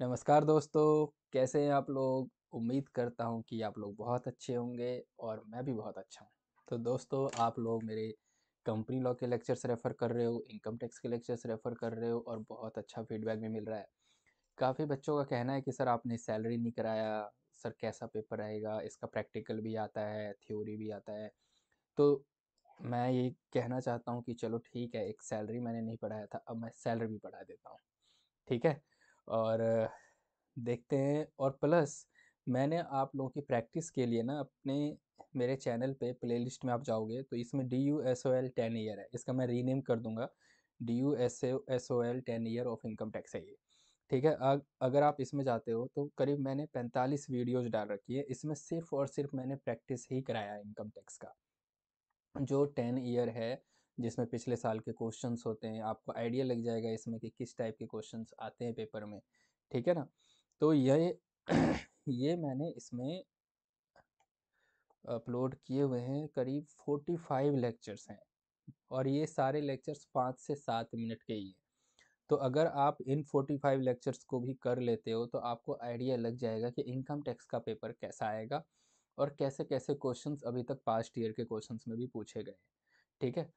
नमस्कार दोस्तों कैसे हैं आप लोग उम्मीद करता हूं कि आप लोग बहुत अच्छे होंगे और मैं भी बहुत अच्छा हूं तो दोस्तों आप लोग मेरे कंपनी लॉ के लेक्चर्स रेफ़र कर रहे हो इनकम टैक्स के लेक्चर्स रेफ़र कर रहे हो और बहुत अच्छा फीडबैक भी मिल रहा है काफ़ी बच्चों का कहना है कि सर आपने सैलरी नहीं कराया सर कैसा पेपर रहेगा इसका प्रैक्टिकल भी आता है थ्योरी भी आता है तो मैं ये कहना चाहता हूँ कि चलो ठीक है एक सैलरी मैंने नहीं पढ़ाया था अब मैं सैलरी भी पढ़ा देता हूँ ठीक है और देखते हैं और प्लस मैंने आप लोगों की प्रैक्टिस के लिए ना अपने मेरे चैनल पे प्लेलिस्ट में आप जाओगे तो इसमें D U S O L ten year है इसका मैं रीनेम कर दूंगा D U S S O L ten year of income tax है ये ठीक है अग, अगर आप इसमें जाते हो तो करीब मैंने पैंतालीस वीडियोज डाल रखी है इसमें सिर्फ और सिर्फ मैंने प्रैक्टिस ही कराया है इनकम टैक्स का जो टेन ईयर है जिसमें पिछले साल के क्वेश्चंस होते हैं आपको आइडिया लग जाएगा इसमें कि किस टाइप के क्वेश्चंस आते हैं पेपर में ठीक है ना तो ये ये मैंने इसमें अपलोड किए हुए हैं करीब फोर्टी फाइव लेक्चर्स हैं और ये सारे लेक्चर्स पाँच से सात मिनट के ही हैं तो अगर आप इन फोर्टी फाइव लेक्चर्स को भी कर लेते हो तो आपको आइडिया लग जाएगा कि इनकम टैक्स का पेपर कैसा आएगा और कैसे कैसे क्वेश्चंस अभी तक पास्ट ईयर के क्वेश्चंस में भी पूछे गए हैं ठीक है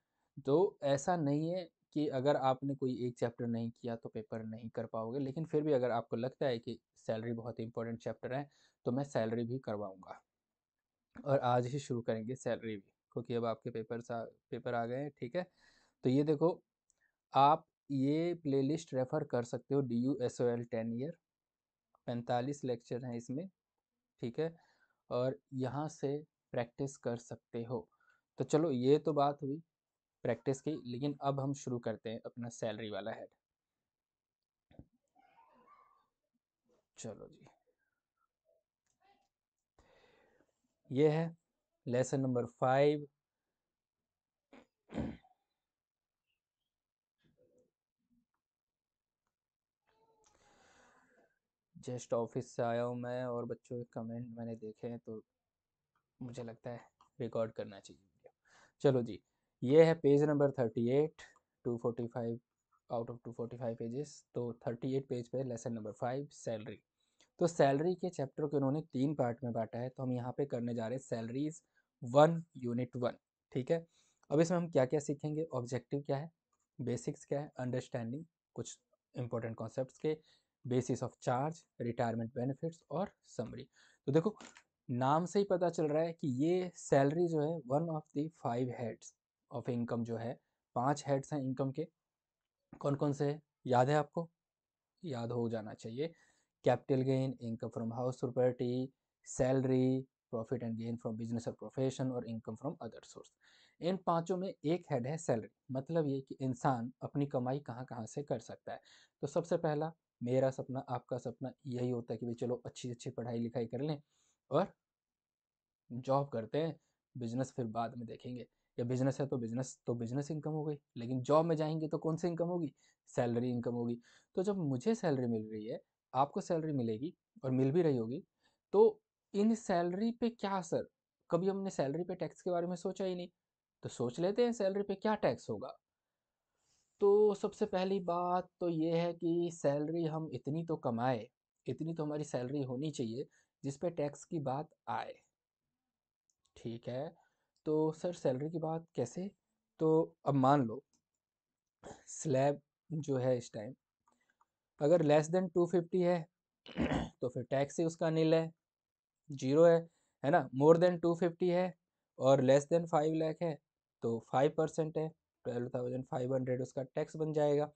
तो ऐसा नहीं है कि अगर आपने कोई एक चैप्टर नहीं किया तो पेपर नहीं कर पाओगे लेकिन फिर भी अगर आपको लगता है कि सैलरी बहुत ही इंपॉर्टेंट चैप्टर है तो मैं सैलरी भी करवाऊँगा और आज ही शुरू करेंगे सैलरी भी क्योंकि अब आपके पेपर सा पेपर आ गए हैं ठीक है तो ये देखो आप ये प्लेलिस्ट रेफ़र कर सकते हो D U S O L ten year पैंतालीस लेक्चर हैं इसमें ठीक है और यहाँ से प्रैक्टिस कर सकते हो तो चलो ये तो बात हुई प्रैक्टिस की लेकिन अब हम शुरू करते हैं अपना सैलरी वाला हेड चलो जी ये है lesson number five just office से आया हूँ मैं और बच्चों के कमेंट मैंने देखे हैं तो मुझे लगता है रिकॉर्ड करना चाहिए चलो जी ये है page number thirty eight to forty five out of two forty five pages तो थर्टी एट पेज पे लेसन नंबर फाइव सैलरी तो सैलरी के चैप्टर को इन्होंने तीन पार्ट में बांटा है तो हम यहाँ पे करने जा रहे हैं सैलरीज वन यूनिट वन ठीक है अब इसमें हम क्या क्या सीखेंगे ऑब्जेक्टिव क्या है बेसिक्स क्या है अंडरस्टैंडिंग कुछ इंपॉर्टेंट कॉन्सेप्ट के basis of charge retirement benefits और समरी तो देखो नाम से ही पता चल रहा है कि ये सैलरी जो है one of the five heads of income जो है पांच हेड्स हैं इनकम के कौन कौन से है याद है आपको याद हो जाना चाहिए capital gain income from house property salary profit and gain from business और प्रोफेशन और इनकम फ्रॉम अदर सोर्स इन पांचों में एक हेड है सैलरी मतलब ये कि इंसान अपनी कमाई कहाँ कहाँ से कर सकता है तो सबसे पहला मेरा सपना आपका सपना यही होता है कि भाई चलो अच्छी अच्छी पढ़ाई लिखाई कर लें और जॉब करते हैं बिजनेस फिर बाद में देखेंगे या बिजनेस है तो बिजनेस तो बिजनेस इनकम हो गई लेकिन जॉब में जाएंगे तो कौन सी इनकम होगी सैलरी इनकम होगी तो जब मुझे सैलरी मिल रही है आपको सैलरी मिलेगी और मिल भी रही होगी तो इन सैलरी पे क्या असर कभी हमने सैलरी पे टैक्स के बारे में सोचा ही नहीं तो सोच लेते हैं सैलरी पे क्या टैक्स होगा तो सबसे पहली बात तो ये है कि सैलरी हम इतनी तो कमाए इतनी तो हमारी सैलरी होनी चाहिए जिस पे टैक्स की बात आए ठीक है तो सर सैलरी की बात कैसे तो अब मान लो स्लैब जो है इस टाइम अगर लेस देन टू फिफ्टी है तो फिर टैक्स ही उसका नील है जीरो है है ना मोर देन टू फिफ्टी है और लेस देन फाइव लैख है तो फाइव परसेंट है ट्वेल्व थाउजेंड फाइव हंड्रेड उसका टैक्स बन जाएगा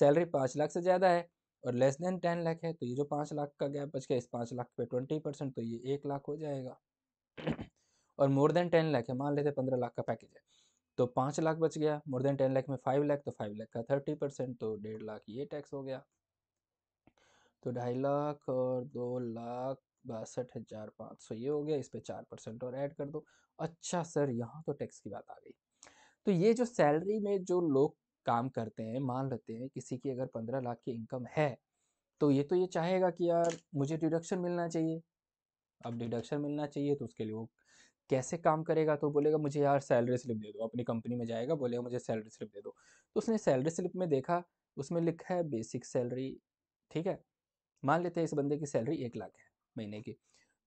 सैलरी पाँच लाख से ज़्यादा है और लेस देन टेन लाख है तो ये जो पाँच लाख का गैप बच गया इस पाँच लाख पे ट्वेंटी परसेंट तो ये एक लाख हो जाएगा और मोर देन टेन लाख है मान लेते पंद्रह लाख का पैकेज है तो पाँच लाख बच गया मोर देन टेन लाख में फाइव लाख तो फाइव लाख का थर्टी परसेंट तो डेढ़ लाख ये टैक्स हो गया तो ढाई लाख और दो लाख बासठ हज़ार पाँच सौ ये हो गया इस पर चार परसेंट और ऐड कर दो अच्छा सर यहाँ तो टैक्स की बात आ गई तो ये जो सैलरी में जो लोग काम करते हैं मान लेते हैं किसी की अगर पंद्रह लाख की इनकम है तो ये तो ये चाहेगा कि यार मुझे डिडक्शन मिलना चाहिए अब डिडक्शन मिलना चाहिए तो उसके लिए वो कैसे काम करेगा तो बोलेगा मुझे यार सैलरी स्लिप दे दो अपनी कंपनी में जाएगा बोलेगा मुझे सैलरी स्लिप दे दो तो उसने सैलरी स्लिप में देखा उसमें लिखा है बेसिक सैलरी ठीक है मान लेते हैं इस बंदे की सैलरी एक लाख है महीने की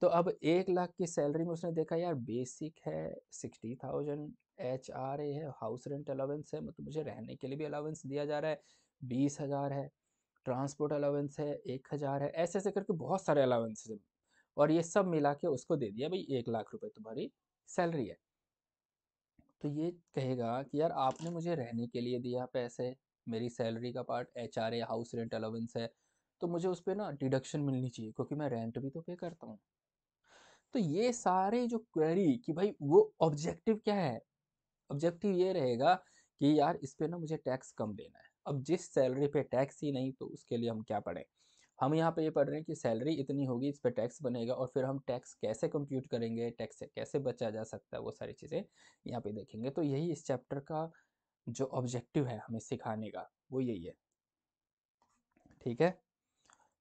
तो अब एक लाख की सैलरी में उसने देखा यार बेसिक है sixty thousand H R A है हाउस रेंट अलाउंस है मतलब मुझे रहने के लिए भी अलाउंस दिया जा रहा है बीस हज़ार है ट्रांसपोर्ट अलावेंस है एक हज़ार है ऐसे ऐसे करके बहुत सारे हैं और ये सब मिला के उसको दे दिया भाई एक लाख रुपए तुम्हारी सैलरी है तो ये कहेगा कि यार आपने मुझे रहने के लिए दिया पैसे मेरी सैलरी का part H R A house rent allowance है तो मुझे उस पर ना डिडक्शन मिलनी चाहिए क्योंकि मैं रेंट भी तो पे करता हूँ तो ये सारे जो क्वेरी कि भाई वो ऑब्जेक्टिव क्या है ऑब्जेक्टिव ये रहेगा कि यार इस पर ना मुझे टैक्स कम देना है अब जिस सैलरी पे टैक्स ही नहीं तो उसके लिए हम क्या पढ़ें हम यहाँ पे ये पढ़ रहे हैं कि सैलरी इतनी होगी इस पर टैक्स बनेगा और फिर हम टैक्स कैसे कंप्यूट करेंगे टैक्स से कैसे बचा जा सकता है वो सारी चीज़ें यहाँ पे देखेंगे तो यही इस चैप्टर का जो ऑब्जेक्टिव है हमें सिखाने का वो यही है ठीक है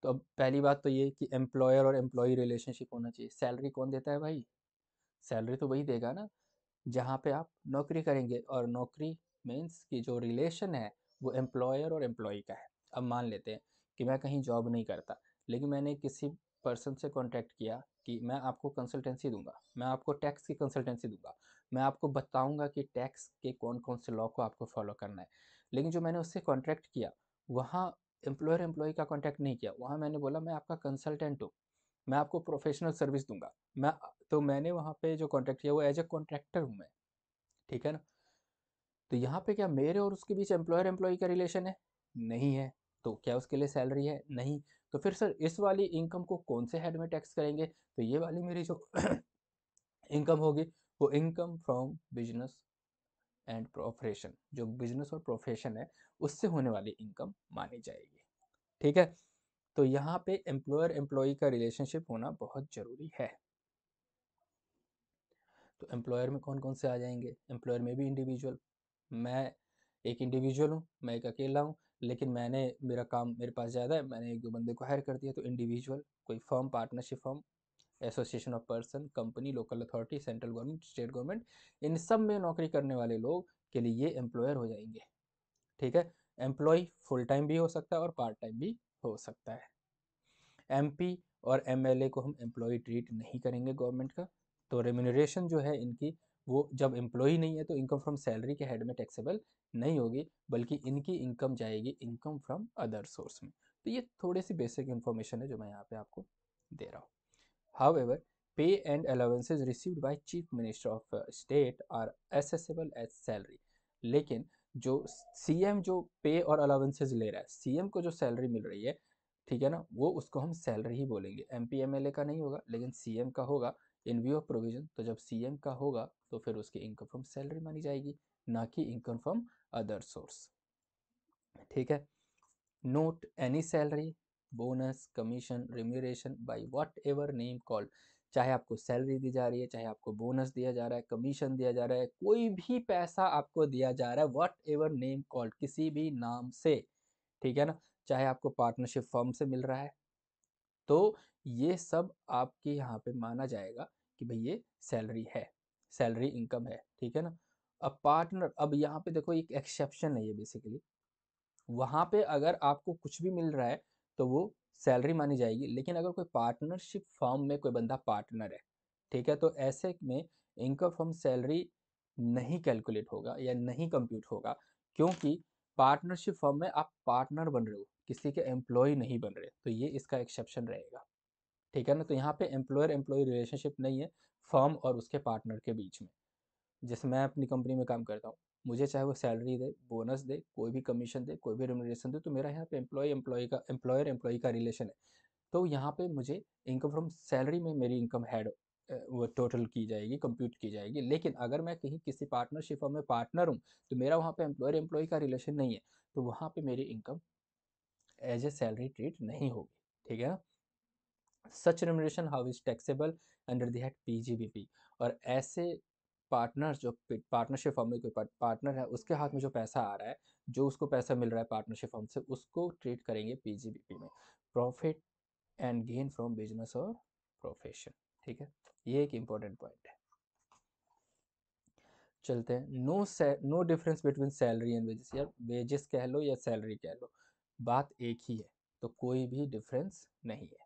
तो अब पहली बात तो ये कि एम्प्लॉयर और एम्प्लॉय रिलेशनशिप होना चाहिए सैलरी कौन देता है भाई सैलरी तो वही देगा ना जहाँ पे आप नौकरी करेंगे और नौकरी मीन्स की जो रिलेशन है वो एम्प्लॉयर और एम्प्लॉय का है अब मान लेते हैं कि मैं कहीं जॉब नहीं करता लेकिन मैंने किसी पर्सन से कॉन्टैक्ट किया कि मैं आपको कंसल्टेंसी दूंगा मैं आपको टैक्स की कंसल्टेंसी दूंगा मैं आपको बताऊंगा कि टैक्स के कौन कौन से लॉ को आपको फॉलो करना है लेकिन जो मैंने उससे कॉन्ट्रैक्ट किया वहाँ एम्प्लॉयर एम्प्लॉय का कॉन्टैक्ट नहीं किया वहाँ मैंने बोला मैं आपका कंसल्टेंट हूँ मैं आपको प्रोफेशनल सर्विस दूंगा मैं तो मैंने वहाँ पे जो कॉन्टैक्ट किया वो एज ए कॉन्ट्रैक्टर हूँ मैं ठीक है ना तो यहाँ पे क्या मेरे और उसके बीच एम्प्लॉयर एम्प्लॉय का रिलेशन है नहीं है तो क्या उसके लिए सैलरी है नहीं तो फिर सर इस वाली इनकम को कौन से हेड में टैक्स करेंगे तो ये वाली मेरी जो इनकम होगी वो income from business and profession जो बिजनेस और प्रोफेशन है उससे होने वाली इनकम मानी जाएगी ठीक है तो यहाँ पे एम्प्लॉयर एम्प्लॉय का रिलेशनशिप होना बहुत ज़रूरी है तो एम्प्लॉयर में कौन कौन से आ जाएंगे एम्प्लॉयर में भी इंडिविजुअल मैं एक इंडिविजुअल हूँ मैं एक अकेला हूँ लेकिन मैंने मेरा काम मेरे पास ज़्यादा है मैंने एक दो बंदे को हायर कर दिया तो इंडिविजुअल कोई firm partnership firm association of person company local authority central government state government इन सब में नौकरी करने वाले लोग के लिए ये एम्प्लॉयर हो जाएंगे ठीक है एम्प्लॉय फुल टाइम भी हो सकता है और पार्ट टाइम भी हो सकता है एम और एम को हम एम्प्लॉय ट्रीट नहीं करेंगे गवर्नमेंट का तो रेम्यूनरेशन जो है इनकी वो जब एम्प्लॉई नहीं है तो इनकम फ्रॉम सैलरी के हेड में टैक्सेबल नहीं होगी बल्कि इनकी इनकम जाएगी इनकम फ्रॉम अदर सोर्स में तो ये थोड़ी सी बेसिक इन्फॉर्मेशन है जो मैं यहाँ पे आपको दे रहा हूँ however pay and allowances received by chief minister of state are assessable as salary लेकिन जो सी जो पे और अलाउंसेज ले रहा है सी को जो सैलरी मिल रही है ठीक है ना वो उसको हम सैलरी ही बोलेंगे M P M L A का नहीं होगा लेकिन सी एम का होगा इन व्यू ऑफ प्रोविजन तो जब सी का होगा तो फिर उसकी इनकम फ्रॉम सैलरी मानी जाएगी ना कि इनकम फ्रॉम अदर सोर्स ठीक है note any salary bonus commission remuneration by whatever name called चाहे आपको सैलरी दी जा रही है चाहे आपको बोनस दिया जा रहा है कमीशन दिया जा रहा है कोई भी पैसा आपको दिया जा रहा है वट एवर नेम कॉल्ड किसी भी नाम से ठीक है ना चाहे आपको पार्टनरशिप फॉर्म से मिल रहा है तो ये सब आपके यहाँ पे माना जाएगा कि भाई ये सैलरी है सैलरी इनकम है ठीक है ना अब पार्टनर अब यहाँ पे देखो एक एक्सेप्शन है ये बेसिकली वहाँ पे अगर आपको कुछ भी मिल रहा है तो वो सैलरी मानी जाएगी लेकिन अगर कोई पार्टनरशिप फॉर्म में कोई बंदा पार्टनर है ठीक है तो ऐसे में इनकम फ्रॉम सैलरी नहीं कैलकुलेट होगा या नहीं कंप्यूट होगा क्योंकि पार्टनरशिप फॉर्म में आप पार्टनर बन रहे हो किसी के एम्प्लॉय नहीं बन रहे तो ये इसका एक्सेप्शन रहेगा ठीक है ना तो यहाँ पे एम्प्लॉयर एम्प्लॉय रिलेशनशिप नहीं है फर्म और उसके पार्टनर के बीच में जैसे मैं अपनी कंपनी में काम करता हूँ मुझे चाहे वो सैलरी दे बोनस दे कोई भी कमीशन दे कोई भी रिमोनेशन दे तो मेरा यहाँ पे एम्प्लॉय एम्प्लॉय का एम्प्लॉयर एम्प्लॉय का रिलेशन है तो यहाँ पे मुझे इनकम फ्रॉम सैलरी में मेरी इनकम हैड वो टोटल की जाएगी कंप्यूट की जाएगी लेकिन अगर मैं कहीं किसी पार्टनरशिप में पार्टनर हूँ तो मेरा वहाँ पे एम्प्लॉयर एम्प्लॉय का रिलेशन नहीं है तो वहाँ पे मेरी income as a salary treat नहीं होगी ठीक है ना such remuneration how is taxable under the B P और ऐसे पार्टनर जो पार्टनरशिप फॉर्म में कोई पार्टनर है उसके हाथ में जो पैसा आ रहा है जो उसको पैसा मिल रहा है पार्टनरशिप फॉर्म से उसको ट्रीट करेंगे पीजीबीपी में profit and gain from business और प्रोफेशन ठीक है ये एक इम्पॉर्टेंट पॉइंट है चलते हैं no no difference between salary and wages या वेजेस कह लो या सैलरी कह लो बात एक ही है तो कोई भी डिफरेंस नहीं है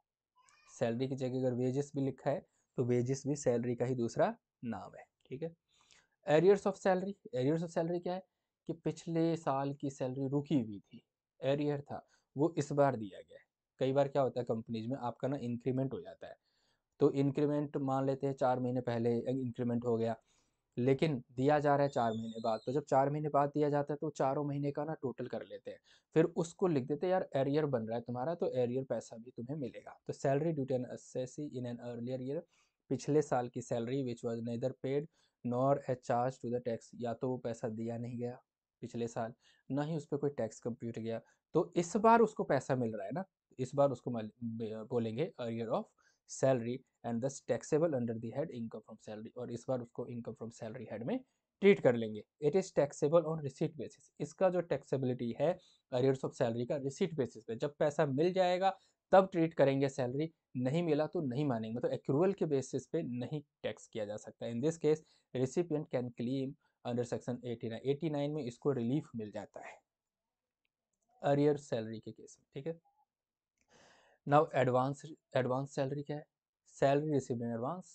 सैलरी की जगह अगर वेजेस भी लिखा है तो वेजेस भी सैलरी का ही दूसरा नाम है ठीक है arrears of salary arrears of salary क्या है कि पिछले साल की सैलरी रुकी हुई थी एरियर था वो इस बार दिया गया है कई बार क्या होता है कंपनीज में आपका ना इंक्रीमेंट हो जाता है तो इंक्रीमेंट मान लेते हैं चार महीने पहले इंक्रीमेंट हो गया लेकिन दिया जा रहा है चार महीने बाद तो जब चार महीने बाद दिया जाता है तो चारों महीने का ना टोटल कर लेते हैं फिर उसको लिख देते हैं यार एरियर बन रहा है तुम्हारा तो एरियर पैसा भी तुम्हें मिलेगा तो salary due to as assessee in an earlier year पिछले साल की salary which was neither paid nor a charge to the tax या तो वो पैसा दिया नहीं गया पिछले साल ना ही उस पर कोई टैक्स कंप्यूट गया तो इस बार उसको पैसा मिल रहा है ना इस बार उसको बोलेंगे arrear of salary and this taxable under the head income from salary और इस बार उसको इनकम फ्रॉम सैलरी हेड में ट्रीट कर लेंगे it is taxable on receipt basis इसका जो टैक्सेबिलिटी है अरियर्स ऑफ सैलरी का रिसीट बेसिस पे जब पैसा मिल जाएगा तब ट्रीट करेंगे सैलरी नहीं मिला तो नहीं मानेंगे मतलब तो एक्रूवल के बेसिस पे नहीं टैक्स किया जा सकता in this case recipient can claim under section 89 89 में इसको रिलीफ मिल जाता है अरियर सैलरी के केस में ठीक है नाउ एडवांस एडवांस सैलरी क्या है salary receive in advance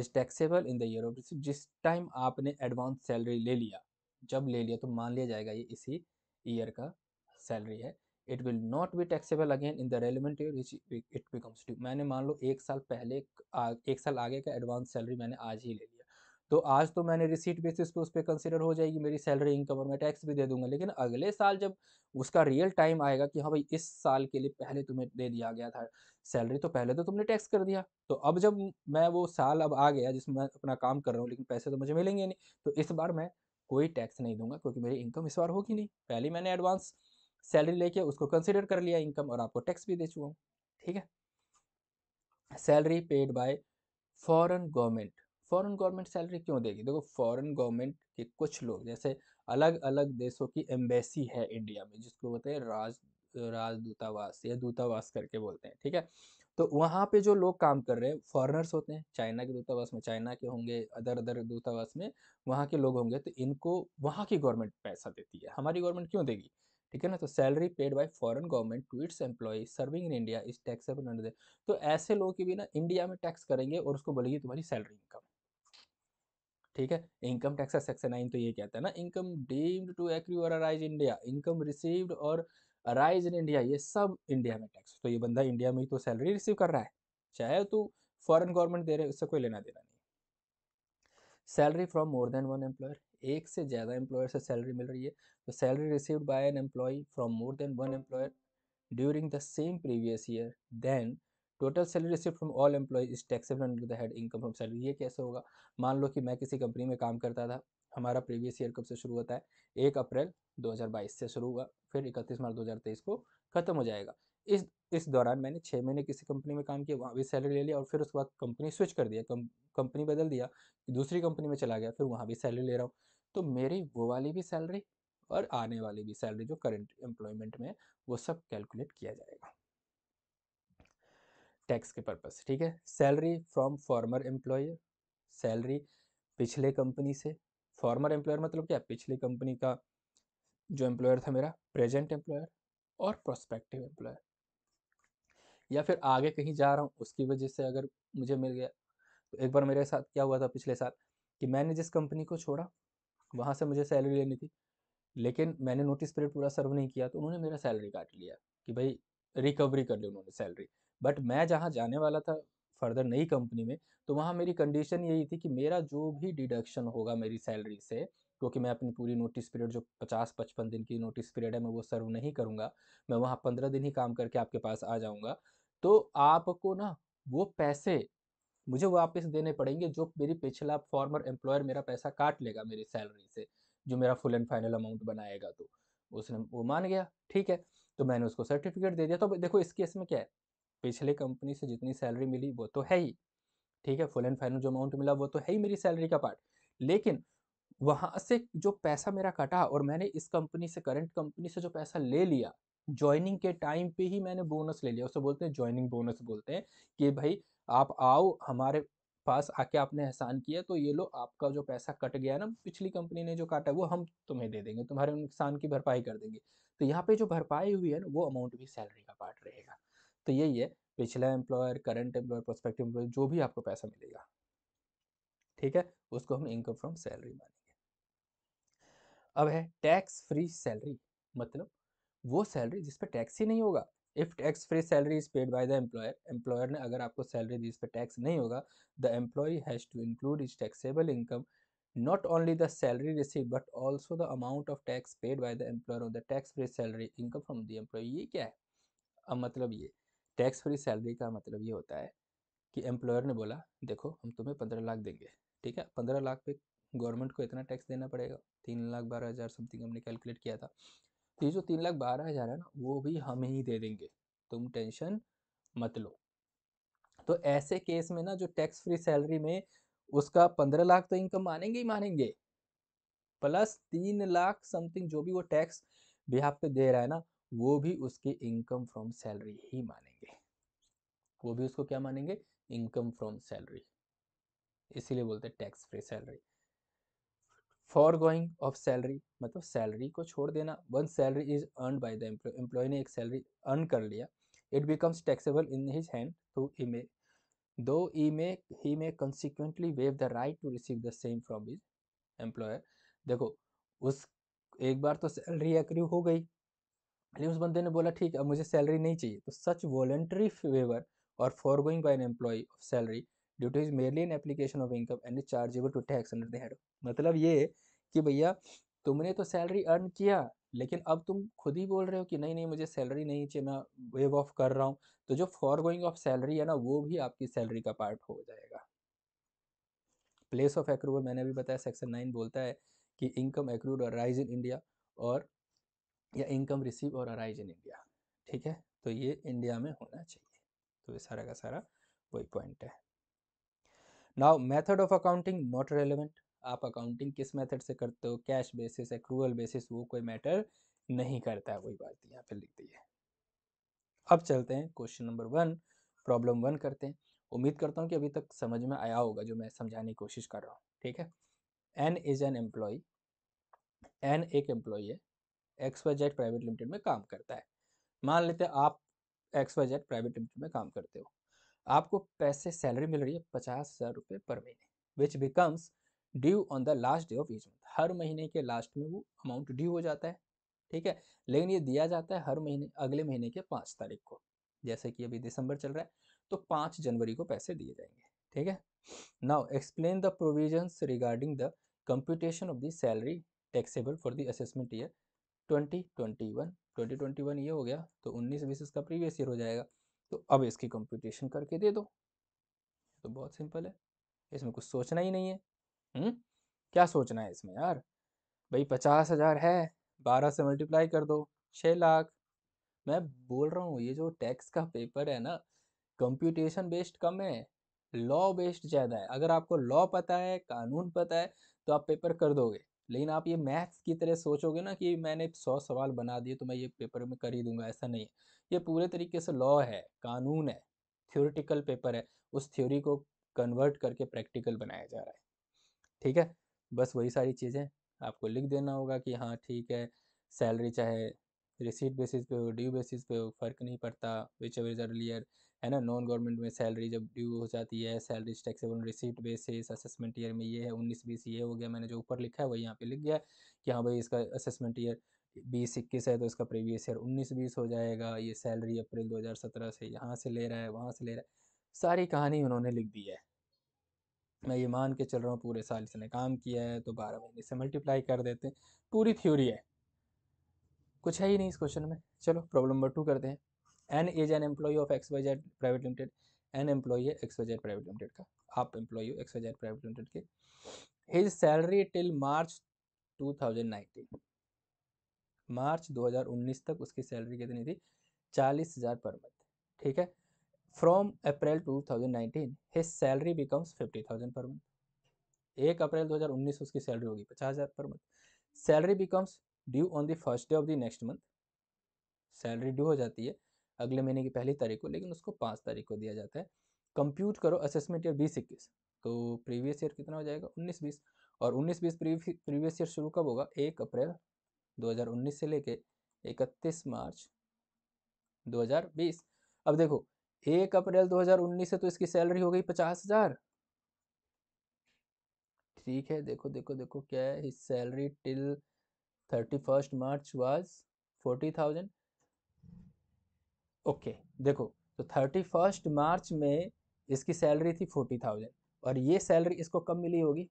is taxable in the year of receive जिस टाइम आपने एडवांस सैलरी ले लिया जब ले लिया तो मान लिया जाएगा ये इसी ईयर का सैलरी है it will not be taxable again in the relevant year it becomes due मैंने मान लो एक साल पहले एक साल आगे का एडवांस सैलरी मैंने आज ही ले ली तो आज तो मैंने रिसीट बेसिस पे उस पर कंसिडर हो जाएगी मेरी सैलरी इनकम और मैं टैक्स भी दे दूंगा लेकिन अगले साल जब उसका रियल टाइम आएगा कि हाँ भाई इस साल के लिए पहले तुम्हें दे दिया गया था सैलरी तो पहले तो तुमने टैक्स कर दिया तो अब जब मैं वो साल अब आ गया जिसमें मैं अपना काम कर रहा हूँ लेकिन पैसे तो मुझे मिलेंगे नहीं तो इस बार मैं कोई टैक्स नहीं दूंगा क्योंकि मेरी इनकम इस बार होगी नहीं पहले मैंने एडवांस सैलरी लेके उसको कंसिडर कर लिया इनकम और आपको टैक्स भी दे चुका हूँ ठीक है salary paid by foreign government foreign government salary क्यों देगी देखो फॉरेन गवर्नमेंट के कुछ लोग जैसे अलग अलग देशों की एम्बेसी है इंडिया में जिसको बोलते हैं राज राजदूतावास या दूतावास करके बोलते हैं ठीक है तो वहाँ पे जो लोग काम कर रहे हैं फॉरेनर्स होते हैं चाइना के दूतावास में चाइना के होंगे अदर अदर दूतावास में वहाँ के लोग होंगे तो इनको वहाँ की गवर्नमेंट पैसा देती है हमारी गवर्नमेंट क्यों देगी ठीक है ना तो salary paid by foreign government to its employee serving in India is taxable under तो ऐसे लोग की भी ना इंडिया में टैक्स करेंगे और उसको बोलेगी तुम्हारी सैलरी इनकम ठीक है इनकम टैक्स सेक्शन नाइन तो ये कहता है ना इनकम डीम्ड टू एक्रू और अराइज इंडिया इनकम रिसीव्ड और अराइज इन इंडिया ये सब इंडिया में टैक्स तो ये बंदा इंडिया में ही तो सैलरी रिसीव कर रहा है चाहे तो फॉरन गवर्नमेंट दे रहे उससे कोई लेना देना नहीं salary from more than one employer एक से ज़्यादा एम्प्लॉयर से सैलरी मिल रही है तो salary received by an employee from more than one employer during the same previous year then total salary receive from all employee is taxable under the head income from salary ये कैसे होगा मान लो कि मैं किसी कंपनी में काम करता था हमारा प्रीवियस ईयर कब से शुरू होता है एक अप्रैल 2022 से शुरू हुआ फिर इकतीस मार्च 2023 को खत्म हो जाएगा इस इस दौरान मैंने छः महीने किसी कंपनी में काम किया वहाँ भी सैलरी ले लिया और फिर उसके बाद कंपनी स्विच कर दिया कंपनी बदल दिया दूसरी कंपनी में चला गया फिर वहाँ भी सैलरी ले रहा हूँ तो मेरी वो वाली भी सैलरी और आने वाली भी सैलरी जो करंट एम्प्लॉयमेंट में वो सब कैलकुलेट किया जाएगा टैक्स के पर्पस ठीक है salary from former employer salary पिछले कंपनी से फॉर्मर एम्प्लॉयर मतलब क्या पिछले कंपनी का जो एम्प्लॉयर था मेरा प्रेजेंट एम्प्लॉयर और प्रोस्पेक्टिव एम्प्लॉयर या फिर आगे कहीं जा रहा हूँ उसकी वजह से अगर मुझे मिल गया तो एक बार मेरे साथ क्या हुआ था पिछले साल कि मैंने जिस कंपनी को छोड़ा वहाँ से मुझे सैलरी लेनी थी लेकिन मैंने नोटिस पीरियड पूरा सर्व नहीं किया तो उन्होंने मेरा सैलरी काट लिया कि भाई रिकवरी कर ली उन्होंने सैलरी बट मैं जहाँ जाने वाला था फर्दर नई कंपनी में तो वहाँ मेरी कंडीशन यही थी कि मेरा जो भी डिडक्शन होगा मेरी सैलरी से क्योंकि मैं अपनी पूरी नोटिस पीरियड जो पचास पचपन दिन की नोटिस पीरियड है मैं वो सर्व नहीं करूँगा मैं वहाँ पंद्रह दिन ही काम करके आपके पास आ जाऊँगा तो आपको ना वो पैसे मुझे वापस देने पड़ेंगे जो मेरी पिछला फॉर्मर एम्प्लॉयर मेरा पैसा काट लेगा मेरी सैलरी से जो मेरा फुल एंड फाइनल अमाउंट बनाएगा तो उसने वो मान गया ठीक है तो मैंने उसको सर्टिफिकेट दे दिया तो देखो इस केस में क्या है पिछले कंपनी से जितनी सैलरी मिली वो तो है ही ठीक है फुल एंड फाइनल जो अमाउंट मिला वो तो है ही मेरी सैलरी का पार्ट लेकिन वहाँ से जो पैसा मेरा कटा और मैंने इस कंपनी से करंट कंपनी से जो पैसा ले लिया ज्वाइनिंग के टाइम पे ही मैंने बोनस ले लिया उसे बोलते हैं ज्वाइनिंग बोनस बोलते हैं कि भाई आप आओ हमारे पास आके आपने एहसान किया तो ये लो आपका जो पैसा कट गया ना पिछली कंपनी ने जो काटा वो हम तुम्हें दे देंगे तुम्हारे नुकसान की भरपाई कर देंगे तो यहाँ पे जो भरपाई हुई है ना वो अमाउंट भी सैलरी का पार्ट रहेगा तो यही है पिछला employer current employer prospective employer जो भी आपको पैसा मिलेगा ठीक है उसको हम इनकम फ्रॉम सैलरी मानेंगे अब है टैक्स फ्री सैलरी मतलब वो सैलरी जिस पर टैक्स ही नहीं होगा if tax free salary is paid by the employer employer ने अगर आपको सैलरी दी जिस पर टैक्स नहीं होगा the employee has to include is taxable income not only the salary receive but also the amount of tax paid by the employer on the tax free salary income from the employee ये क्या है अब मतलब ये tax free salary का मतलब ये होता है कि एम्प्लॉयर ने बोला देखो हम तुम्हें पंद्रह लाख देंगे ठीक है पंद्रह लाख पे गवर्नमेंट को इतना टैक्स देना पड़ेगा तीन लाख बारह हज़ार समथिंग हमने कैलकुलेट किया था तो ये जो तीन लाख बारह हज़ार है ना वो भी हम ही दे देंगे तुम टेंशन मत लो तो ऐसे केस में ना जो टैक्स फ्री सैलरी में उसका पंद्रह लाख तो इनकम मानेंगे ही मानेंगे प्लस तीन लाख समथिंग जो भी वो टैक्स बिहाफ पे दे रहा है ना वो भी उसकी इनकम फ्रॉम सैलरी ही मानेंगे वो भी उसको क्या मानेंगे इनकम फ्रॉम सैलरी इसीलिए बोलते हैं tax free salary foregoing of salary मतलब सैलरी को छोड़ देना one salary is earn by the employee employee ने एक सैलरी अर्न कर लिया it becomes taxable in his hand to he may though he may he may consequently waive the right to receive the same from his employer देखो उस एक बार तो salary एक्रीव हो गई लेकिन उस बंदे ने बोला ठीक अब मुझे सैलरी नहीं चाहिए तो such voluntary favour or foregoing by an employee of salary due to his merely an application of income and is chargeable to tax under the head मतलब ये कि भैया तुमने तो सैलरी अर्न किया लेकिन अब तुम खुद ही बोल रहे हो कि नहीं नहीं मुझे सैलरी नहीं चाहिए मैं वेव ऑफ कर रहा हूँ तो जो फॉर गोइंग ऑफ सैलरी है ना वो भी आपकी सैलरी का पार्ट हो जाएगा प्लेस ऑफ एक्रूवल मैंने अभी बताया सेक्शन नाइन बोलता है कि इनकम एक्रूड और राइज इन इंडिया और या इनकम रिसीव और अराइज इन इंडिया ठीक है तो ये इंडिया में होना चाहिए तो ये सारा का सारा वही पॉइंट है now method of accounting not relevant आप अकाउंटिंग किस मेथड से करते हो कैश बेसिस एक्रूअल बेसिस वो कोई मैटर नहीं करता है वही बात यहाँ पे लिख दी है अब चलते हैं question number one problem one करते हैं उम्मीद करता हूँ कि अभी तक समझ में आया होगा जो मैं समझाने की कोशिश कर रहा हूँ ठीक है N is an employee N एक एम्प्लॉय है X Y Z private limited में काम करता है मान लेते हैं आप X Y Z private limited में काम करते हो आपको पैसे सैलरी मिल रही है पचास हज़ार रुपये पर महीने which becomes due on the last day of each month हर महीने के लास्ट में वो अमाउंट ड्यू हो जाता है ठीक है लेकिन ये दिया जाता है हर महीने अगले महीने के पाँच तारीख को जैसे कि अभी दिसंबर चल रहा है तो पाँच जनवरी को पैसे दिए जाएंगे ठीक है now explain the provisions regarding the computation of the salary taxable for the assessment year twenty twenty one twenty twenty one ये हो गया तो उन्नीस बीस इसका प्रीवियस ईयर हो जाएगा तो अब इसकी कंप्यूटेशन करके दे दो तो बहुत सिंपल है इसमें कुछ सोचना ही नहीं है हुँ? हम्म? क्या सोचना है इसमें यार भाई पचास हज़ार है बारह से मल्टीप्लाई कर दो छः लाख मैं बोल रहा हूँ ये जो टैक्स का पेपर है ना कंप्यूटेशन बेस्ड कम है लॉ बेस्ड ज़्यादा है अगर आपको लॉ पता है कानून पता है तो आप पेपर कर दोगे लेकिन आप ये मैथ्स की तरह सोचोगे ना कि मैंने सौ सवाल बना दिए तो मैं ये पेपर में कर ही दूंगा ऐसा नहीं है ये पूरे तरीके से लॉ है कानून है थ्योरिटिकल पेपर है उस थ्योरी को कन्वर्ट करके प्रैक्टिकल बनाया जा रहा है ठीक है बस वही सारी चीज़ें आपको लिख देना होगा कि हाँ ठीक है सैलरी चाहे रिसीट बेसिस पे हो ड्यू बेसिस पे हो फ़र्क नहीं पड़ता विच एवर इज़ अर्लियर है ना नॉन गवर्नमेंट में सैलरी जब ड्यू हो जाती है salary taxable receipt basis assessment year में ये है उन्नीस बीस ये हो गया मैंने जो ऊपर लिखा है वही यहाँ पे लिख गया कि हाँ भाई इसका असेसमेंट ईयर बीस इक्कीस है तो इसका प्रीवियस ईयर उन्नीस बीस हो जाएगा ये सैलरी अप्रैल दो से यहाँ से ले रहा है वहाँ से ले रहा है सारी कहानी उन्होंने लिख दी है मैं ये मान के चल रहा हूँ पूरे साल इसने काम किया है तो बारह महीने से मल्टीप्लाई कर देते हैं पूरी थ्योरी है कुछ है ही नहीं इस क्वेश्चन में चलो प्रॉब्लम नंबर टू करते हैं N is an employee of X Y Z private limited N employee है X Y Z private limited का आप एम्प्लॉय हो X Y Z private limited के his salary till March two thousand nineteen March दो हज़ार उन्नीस तक उसकी सैलरी कितनी थी चालीस हज़ार पर मंथ ठीक है from April two thousand nineteen his salary becomes fifty thousand per month एक अप्रैल दो हज़ार उन्नीस उसकी सैलरी होगी पचास हज़ार per month salary becomes due on the first day of the next month salary due हो जाती है अगले महीने की पहली तारीख को लेकिन उसको पाँच तारीख को दिया जाता है कंप्यूट करो असेसमेंट ईयर बीस इक्कीस तो प्रीवियस ईयर कितना हो जाएगा उन्नीस बीस और उन्नीस बीस प्रीवियस ईयर शुरू कब होगा एक अप्रैल उन्नीस से लेके इकतीस मार्च बीस अब देखो एक अप्रैल 2019 से तो इसकी सैलरी हो गई पचास हजार ठीक है देखो देखो देखो क्या है salary till thirty first March was forty thousand okay देखो तो थर्टी फर्स्ट मार्च में इसकी सैलरी थी फोर्टी थाउजेंड और ये सैलरी इसको कब मिली होगी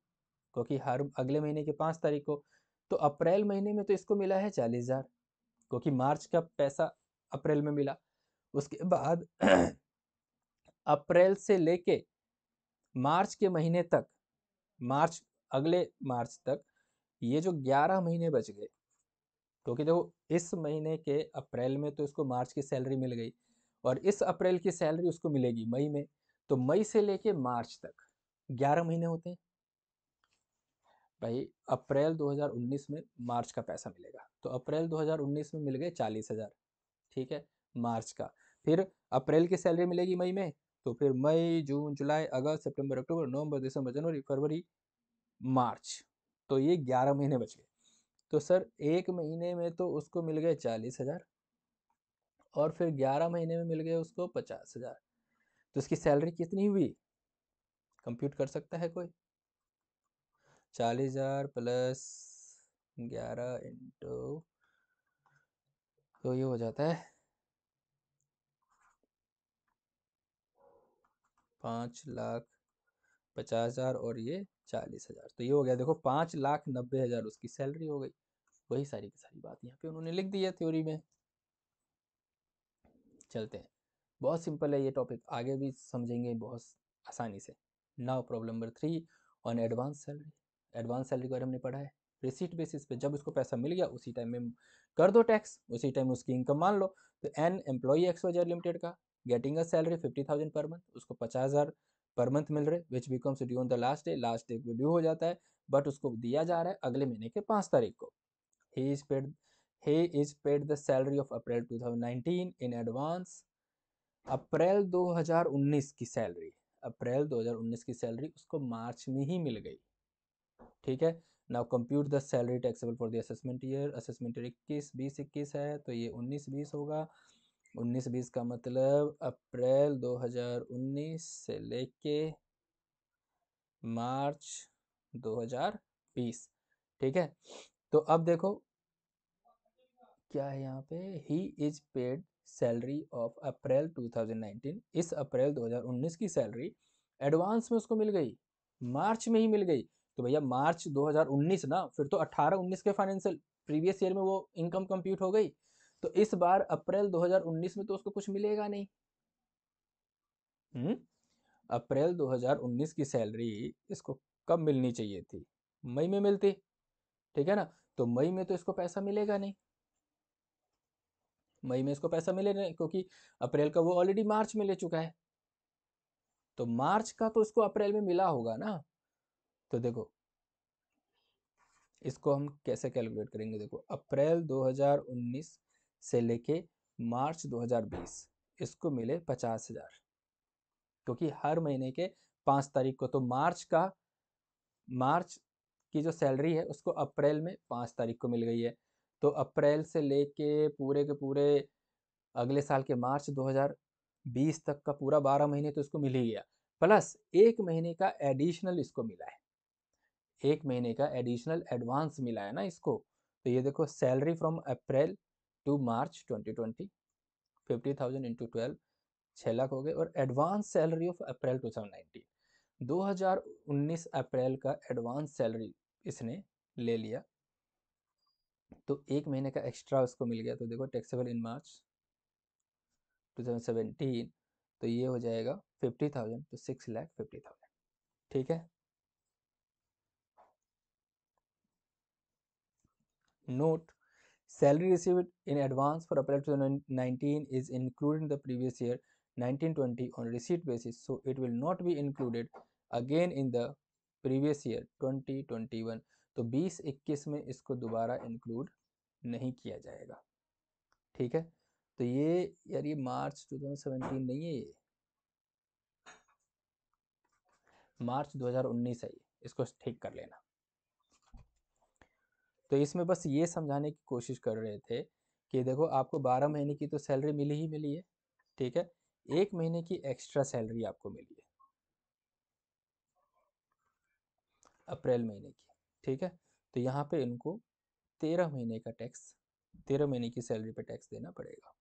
क्योंकि हर अगले महीने की पाँच तारीख को तो अप्रैल महीने में तो इसको मिला है चालीस हज़ार क्योंकि मार्च का पैसा अप्रैल में मिला उसके बाद अप्रैल से लेके मार्च के महीने तक मार्च अगले मार्च तक ये जो ग्यारह महीने बच गए क्योंकि देखो इस महीने के अप्रैल में तो इसको मार्च की सैलरी मिल गई और इस अप्रैल की सैलरी उसको मिलेगी मई में तो मई से लेके मार्च तक ग्यारह महीने होते हैं भाई अप्रैल 2019 में मार्च का पैसा मिलेगा तो अप्रैल 2019 में मिल गए चालीस हज़ार ठीक है मार्च का फिर अप्रैल की सैलरी मिलेगी मई में तो फिर मई जून जुलाई अगस्त सितंबर अक्टूबर नवंबर दिसंबर जनवरी फरवरी मार्च तो ये ग्यारह महीने बच गए तो सर एक महीने में तो उसको मिल गए चालीस हज़ार और फिर ग्यारह महीने में मिल गए उसको पचास हज़ार तो उसकी सैलरी कितनी हुई कंप्यूट कर सकता है कोई चालीस हज़ार प्लस ग्यारह इंटू तो ये हो जाता है पाँच लाख पचास हज़ार और ये चालीस हज़ार तो ये हो गया देखो पाँच लाख नब्बे हज़ार उसकी सैलरी हो गई वही सारी की सारी बात यहाँ पे उन्होंने लिख दी है थ्योरी में चलते हैं बहुत सिंपल है ये टॉपिक आगे भी समझेंगे बहुत आसानी से now problem number three on advance salary advance salary के बारे में पढ़ा है रिसीट बेसिस पे जब उसको पैसा मिल गया उसी टाइम में कर दो टैक्स उसी टाइम उसकी इनकम मान लो तो एन एम्प्लॉई एक्स वजह लिमिटेड का getting a salary fifty thousand per month उसको पचास हज़ार पर मंथ मिल रहे which becomes due on the last day last day due हो जाता है बट उसको दिया जा रहा है अगले महीने के पाँच तारीख को He is paid he is paid the salary of April 2019 in advance. अप्रैल 2019 की सैलरी अप्रैल 2019 की सैलरी उसको मार्च में ही मिल गई ठीक है now compute the salary taxable for the assessment year assessment year इक्कीस बीस इक्कीस है तो ये उन्नीस बीस होगा उन्नीस बीस का मतलब अप्रैल 2019 से लेके मार्च 2020 ठीक है तो अब देखो क्या है यहाँ पे he is paid salary of April 2019 इस अप्रैल 2019 की सैलरी एडवांस में उसको मिल गई मार्च में ही मिल गई तो भैया मार्च 2019 ना फिर तो 18-19 के फाइनेंशियल प्रीवियस ईयर में वो इनकम कंप्यूट हो गई तो इस बार अप्रैल 2019 में तो उसको कुछ मिलेगा नहीं अप्रैल हम्म? 2019 की सैलरी इसको कब मिलनी चाहिए थी मई में मिलती ठीक है ना तो मई में तो इसको पैसा मिलेगा नहीं मई में इसको पैसा मिले नहीं क्योंकि अप्रैल का वो ऑलरेडी मार्च में ले चुका है तो मार्च का तो इसको अप्रैल में मिला होगा ना तो देखो इसको हम कैसे कैलकुलेट करेंगे देखो अप्रैल 2019 से लेके मार्च 2020 इसको मिले पचास हजार क्योंकि हर महीने के पांच तारीख को तो मार्च का मार्च की जो सैलरी है उसको अप्रैल में पाँच तारीख को मिल गई है तो अप्रैल से लेके पूरे के पूरे अगले साल के मार्च 2020 तक का पूरा बारह महीने तो इसको मिल ही गया प्लस एक महीने का एडिशनल इसको मिला है एक महीने का एडिशनल एडवांस मिला है ना इसको तो ये देखो salary from April to March 2020 fifty thousand into twelve छः लाख हो गए और advance salary of April two thousand nineteen दो हज़ार उन्नीस अप्रैल का एडवांस सैलरी इसने ले लिया तो एक महीने का एक्स्ट्रा उसको मिल गया तो देखो टैक्सेबल इन मार्च टू तो ये हो जाएगा 50,000 तो 6 लाख फिफ्टी थाउजेंड ठीक है note salary receive in advance for April nineteen is included in the previous year 1920 on receipt basis so it will not be included again in the previous year 2021 तो 2021 में इसको दोबारा इंक्लूड नहीं किया जाएगा ठीक है तो ये यार ये मार्च 2017 नहीं है ये मार्च 2019 है ये इसको ठीक कर लेना तो इसमें बस ये समझाने की कोशिश कर रहे थे कि देखो आपको 12 महीने की तो सैलरी मिली ही मिली है ठीक है एक महीने की एक्स्ट्रा सैलरी आपको मिली है अप्रैल महीने की ठीक है तो यहाँ पे इनको तेरह महीने का टैक्स तेरह महीने की सैलरी पे टैक्स देना पड़ेगा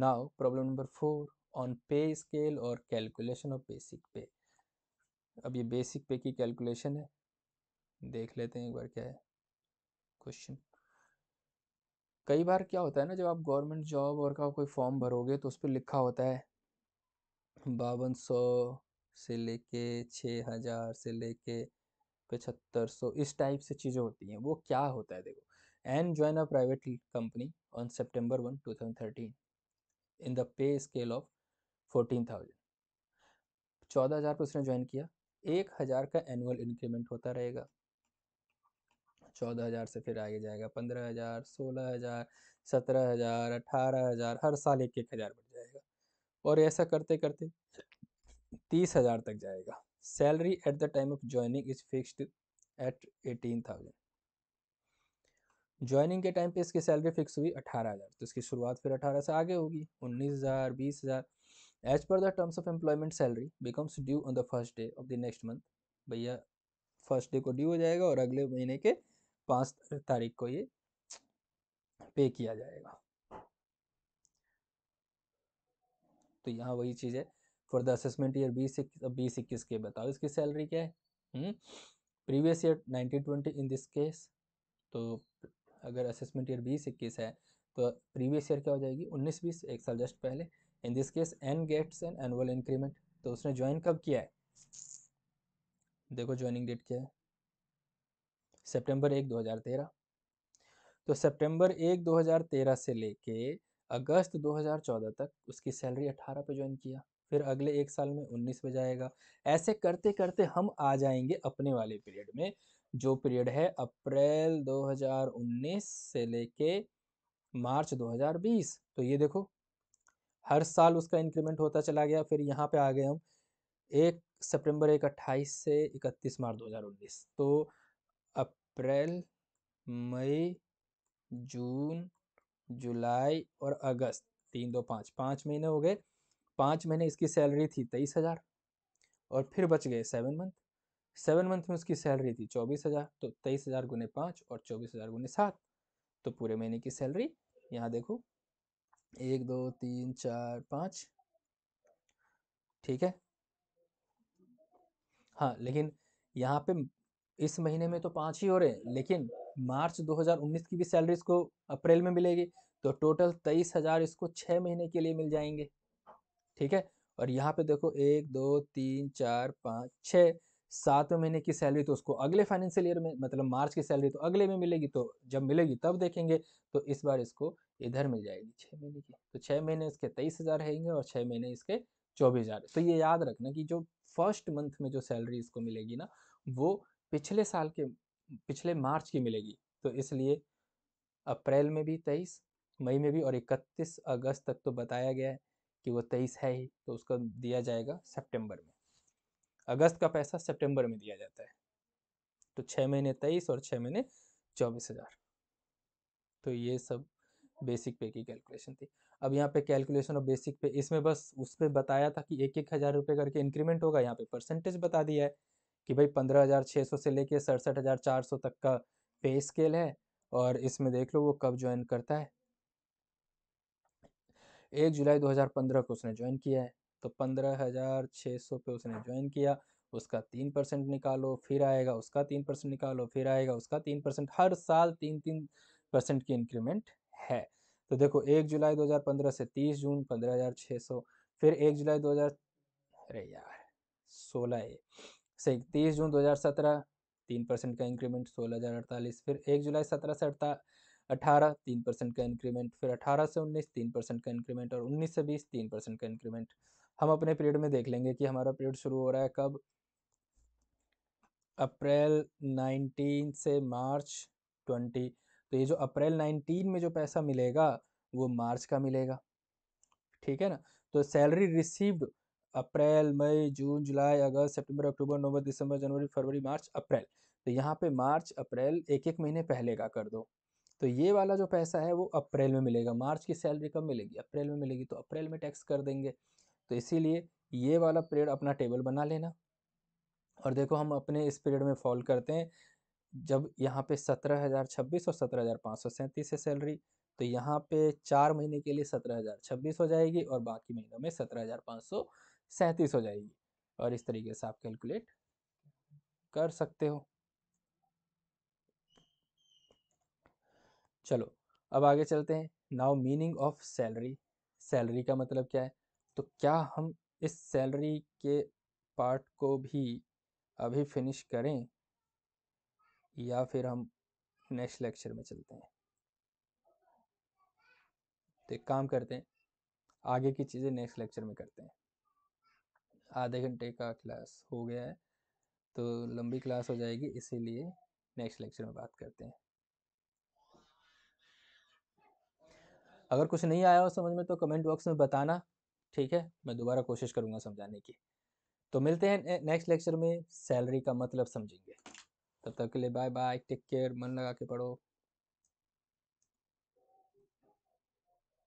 now problem number four on pay scale और कैलकुलेशन ऑफ बेसिक पे अब ये बेसिक पे की कैलकुलेशन है देख लेते हैं एक बार क्या है क्वेश्चन कई बार क्या होता है ना जब आप गवर्नमेंट जॉब और का कोई फॉर्म भरोगे तो उस पर लिखा होता है बावन सौ से लेके छः हज़ार से लेके पचहत्तर सौ इस टाइप से चीज़ें होती हैं वो क्या होता है देखो and join a private company on September one two in the pay scale of fourteen thousand चौदह हज़ार उसने ज्वाइन किया एक हज़ार का एनुअल इंक्रीमेंट होता रहेगा चौदह हज़ार से फिर आगे जाएगा पंद्रह हज़ार सोलह हज़ार सत्रह हज़ार अठारह हज़ार हर साल एक एक हज़ार बढ़ जाएगा और ऐसा करते करते तीस हज़ार तक जाएगा at the time of joining is fixed at eighteen thousand joining के टाइम पे इसकी सैलरी फिक्स हुई अठारह हज़ार तो इसकी शुरुआत फिर अठारह से आगे होगी उन्नीस हज़ार बीस हज़ार as per the terms of employment salary becomes due on the first day of the next month भैया फर्स्ट डे को ड्यू हो जाएगा और अगले महीने के पाँच तारीख को ये पे किया जाएगा तो यहाँ वही चीज़ है फॉर द असेसमेंट ईयर बीस बीस इक्कीस के बताओ इसकी सैलरी क्या है hmm, previous year nineteen twenty in this case तो अगर असेसमेंट ईयर बीस इक्कीस है तो प्रीवियस ईयर क्या हो जाएगी उन्नीस बीस एक साल जस्ट पहले in this case N gets an annual increment तो उसने ज्वाइन कब किया है देखो ज्वाइनिंग डेट क्या है सेप्टेम्बर एक दो हजार तेरह तो सितंबर एक 2013 से लेके अगस्त 2014 तक उसकी सैलरी 18 पे ज्वाइन किया फिर अगले एक साल में उन्नीस पे जाएगा ऐसे करते करते हम आ जाएंगे अपने वाले पीरियड में जो पीरियड है अप्रैल 2019 से लेके मार्च 2020 तो ये देखो हर साल उसका इंक्रीमेंट होता चला गया फिर यहाँ पे आ गए हम एक सितंबर एक अट्ठाईस से इकतीस मार्च 2019 तो अप्रैल मई जून जुलाई और अगस्त तीन दो पाँच पाँच महीने हो गए पाँच महीने इसकी सैलरी थी तेईस हज़ार और फिर बच गए सेवन मंथ सेवन मंथ में उसकी सैलरी थी चौबीस हज़ार तो तेईस हज़ार गुने पाँच और चौबीस हज़ार गुने सात तो पूरे महीने की सैलरी यहाँ देखो एक दो तीन चार पाँच ठीक है हाँ लेकिन यहाँ पे इस महीने में तो पाँच ही हो रहे हैं लेकिन मार्च 2019 की भी सैलरी इसको अप्रैल में मिलेगी तो टोटल तेईस हज़ार इसको छः महीने के लिए मिल जाएंगे ठीक है और यहाँ पे देखो एक दो तीन चार पाँच छः सातवें महीने की सैलरी तो उसको अगले फाइनेंशियल ईयर में मतलब मार्च की सैलरी तो अगले में मिलेगी तो जब मिलेगी तब देखेंगे तो इस बार इसको इधर मिल जाएगी छः महीने की तो छः महीने इसके तेईस हज़ार रहेंगे और छः महीने इसके चौबीस हज़ार तो ये याद रखना कि जो फर्स्ट मंथ में जो सैलरी इसको मिलेगी ना वो पिछले साल के पिछले मार्च की मिलेगी तो इसलिए अप्रैल में भी तेईस मई में भी और इकतीस अगस्त तक तो बताया गया है कि वो तेईस है ही तो उसको दिया जाएगा सितंबर में अगस्त का पैसा सितंबर में दिया जाता है तो छः महीने तेईस और छः महीने चौबीस हज़ार तो ये सब बेसिक पे की कैलकुलेशन थी अब यहाँ पे कैलकुलेशन और बेसिक पे इसमें बस उस पर बताया था कि एक एक हज़ार रुपये करके इंक्रीमेंट होगा यहाँ पे परसेंटेज बता दिया है कि भाई पंद्रह हज़ार छः सौ से लेके सड़सठ हज़ार चार सौ तक का पे स्केल है और इसमें देख लो वो कब ज्वाइन करता है एक जुलाई 2015 को उसने ज्वाइन किया है तो पंद्रह हज़ार छः सौ पे उसने ज्वाइन किया उसका तीन परसेंट निकालो फिर आएगा उसका तीन परसेंट निकालो फिर आएगा उसका तीन परसेंट हर साल तीन तीन परसेंट की इंक्रीमेंट है तो देखो एक जुलाई 2015 से 30 जून पंद्रह फिर एक जुलाई दो अरे यार सोलह से तीस जून सत्रह तीन परसेंट का इंक्रीमेंट सोलह हज़ार अड़तालीस फिर एक जुलाई सत्रह से अड़ता अठारह तीन परसेंट का इंक्रीमेंट फिर अठारह से उन्नीस तीन परसेंट का इंक्रीमेंट और उन्नीस से बीस तीन परसेंट का इंक्रीमेंट हम अपने पीरियड में देख लेंगे कि हमारा पीरियड शुरू हो रहा है कब अप्रैल नाइनटीन से मार्च ट्वेंटी तो ये जो अप्रैल नाइनटीन में जो पैसा मिलेगा वो मार्च का मिलेगा ठीक है ना तो सैलरी रिसीव्ड अप्रैल मई जून जुलाई अगस्त सितंबर अक्टूबर नवंबर दिसंबर जनवरी फरवरी मार्च अप्रैल तो यहाँ पे मार्च अप्रैल एक एक महीने पहले का कर दो तो ये वाला जो पैसा है वो अप्रैल में मिलेगा मार्च की सैलरी कब मिलेगी अप्रैल में मिलेगी तो अप्रैल में टैक्स कर देंगे तो इसीलिए ये वाला पीरियड अपना टेबल बना लेना और देखो हम अपने इस पीरियड में फॉल करते हैं जब यहाँ पे सत्रह हज़ार छब्बीस और सत्रह हज़ार पाँच सौ सैंतीस है सैलरी तो यहाँ पे चार महीने के लिए सत्रह हज़ार छब्बीस हो जाएगी और बाकी महीनों में सत्रह हज़ार पाँच सौ सैंतीस हो जाएगी और इस तरीके से आप कैलकुलेट कर सकते हो चलो अब आगे चलते हैं now meaning of salary salary का मतलब क्या है तो क्या हम इस सैलरी के पार्ट को भी अभी फिनिश करें या फिर हम नेक्स्ट लेक्चर में चलते हैं तो एक काम करते हैं आगे की चीज़ें नेक्स्ट लेक्चर में करते हैं आधे घंटे का क्लास हो गया है तो लंबी क्लास हो जाएगी इसीलिए नेक्स्ट लेक्चर में बात करते हैं अगर कुछ नहीं आया हो समझ में तो कमेंट बॉक्स में बताना ठीक है मैं दोबारा कोशिश करूँगा समझाने की तो मिलते हैं नेक्स्ट लेक्चर में सैलरी का मतलब समझेंगे तब तक के लिए बाय बाय टेक केयर मन लगा के पढ़ो